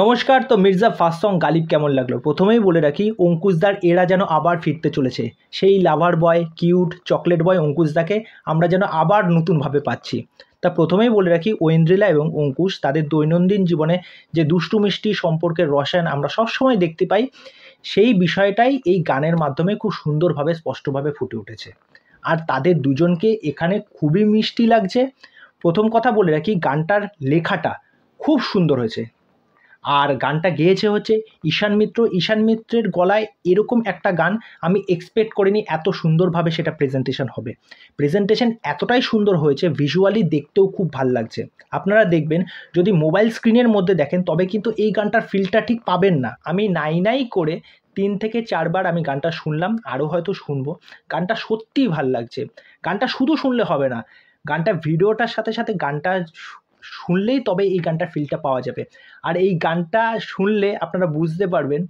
নমস্কার তো Mirza first song Ghalib কেমন লাগলো প্রথমেই বলে রাখি অঙ্কুশদার এরা যেন আবার ফিরতে চলেছে সেই লাভার বয় কিউট চকলেট বয় অঙ্কুশদাকে আমরা যেন আবার নতুনভাবে পাচ্ছি তা প্রথমেই বলে রাখি ঐন্দ্রিলা এবং অঙ্কুশ তাদের দৈনন্দিন জীবনে যে দুষ্টু মিষ্টি সম্পর্কের রসায়ন আমরা সবসময় দেখতে পাই সেই বিষয়টাই এই গানের মাধ্যমে খুব সুন্দরভাবে স্পষ্টভাবে ফুটে উঠেছে আর তাদের দুজনকে এখানে খুবই মিষ্টি লাগছে প্রথম কথা বলে রাখি গানটার লেখাটা খুব সুন্দর হয়েছে আর গানটা গেয়েছে হচ্ছে ঈশান মিত্র ঈশান মিত্রের গলায় এরকম একটা গান আমি এক্সপেক্ট করিনি এত সুন্দরভাবে সেটা প্রেজেন্টেশন হবে প্রেজেন্টেশন এতটাই সুন্দর হয়েছে ভিজুয়ালি দেখতেও খুব ভাল লাগছে আপনারা দেখবেন যদি মোবাইল স্ক্রিনের মধ্যে দেখেন তবে কিন্তু এই গানটার ফিলটা ঠিক পাবেন না আমি নাই নাই করে তিন থেকে চারবার আমি গানটা শুনলাম আরও হয়তো শুনবো গানটা সত্যিই ভাল লাগছে গানটা শুধু শুনলে হবে না গানটা ভিডিওটার সাথে সাথে গানটা শুনলেই তবে এই গানটার ফিলটা পাওয়া যাবে আর এই গানটা শুনলে আপনারা বুঝতে পারবেন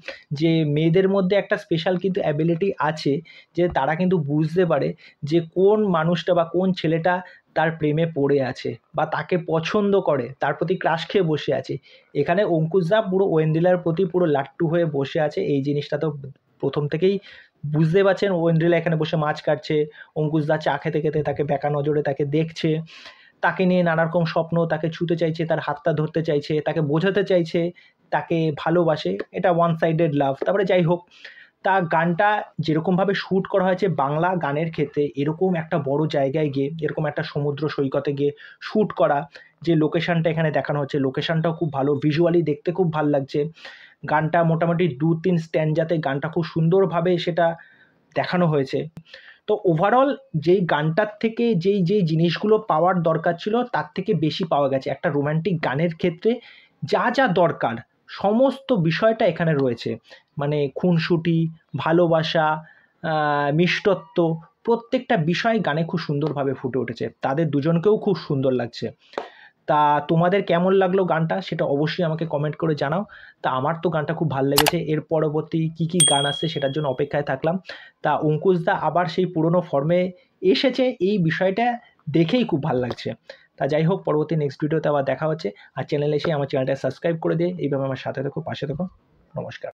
যে মেয়েদের মধ্যে একটা স্পেশাল কিন্তু অ্যাবিলিটি আছে যে তারা কিন্তু বুঝতে পারে যে কোন মানুষটা বা কোন ছেলেটা তার প্রেমে পড়ে আছে বা তাকে পছন্দ করে তার প্রতি ক্রাশ খেয়ে বসে আছে এখানে অঙ্কুশদা পুরো ওয়েন্দ্রিলার প্রতি পুরো লাট্টু হয়ে বসে আছে এই জিনিসটা তো প্রথম থেকেই বুঝতে পারছেন ওয়েন্দ্রিলা এখানে বসে মাছ কাটছে অঙ্কুশদা চা খেতে খেতে তাকে বেঁকা নজরে তাকে দেখছে তাকে নিয়ে নানারকম স্বপ্ন তাকে ছুতে চাইছে তার হাতটা ধরতে চাইছে তাকে বোঝাতে চাইছে তাকে ভালোবাসে এটা ওয়ান সাইডেড লাভ তারপরে যাই হোক তা গানটা যেরকমভাবে শ্যুট করা হয়েছে বাংলা গানের ক্ষেত্রে এরকম একটা বড় জায়গায় গিয়ে এরকম একটা সমুদ্র সৈকতে গিয়ে শ্যুট করা যে লোকেশানটা এখানে দেখানো হচ্ছে লোকেশানটাও খুব ভালো ভিজুয়ালি দেখতে খুব ভালো লাগছে গানটা মোটামুটি দু তিন স্ট্যান্ড যাতে গানটা খুব সুন্দরভাবে সেটা দেখানো হয়েছে তো ওভারঅল যেই গানটার থেকে যেই যেই জিনিসগুলো পাওয়ার দরকার ছিল তার থেকে বেশি পাওয়া গেছে একটা রোম্যান্টিক গানের ক্ষেত্রে যা যা দরকার সমস্ত বিষয়টা এখানে রয়েছে মানে খুনসুটি ভালোবাসা মিষ্টত্ব প্রত্যেকটা বিষয় গানে খুব সুন্দরভাবে ফুটে উঠেছে তাদের দুজনকেও খুব সুন্দর লাগছে তা তোমাদের কেমন লাগলো গানটা সেটা অবশ্যই আমাকে কমেন্ট করে জানাও তা আমার তো গানটা খুব ভালো লেগেছে এর পরবর্তী কি কি গান আসছে সেটার জন্য অপেক্ষায় থাকলাম তা অঙ্কুশদা আবার সেই পুরনো ফর্মে এসেছে এই বিষয়টা দেখেই খুব ভালো লাগছে তা যাই হোক পরবর্তী নেক্সট ভিডিওতে আবার দেখা হচ্ছে আর চ্যানেলে এসে আমার চ্যানেলটা সাবস্ক্রাইব করে দিয়ে এইভাবে আমার সাথে থাকো পাশে থাকো নমস্কার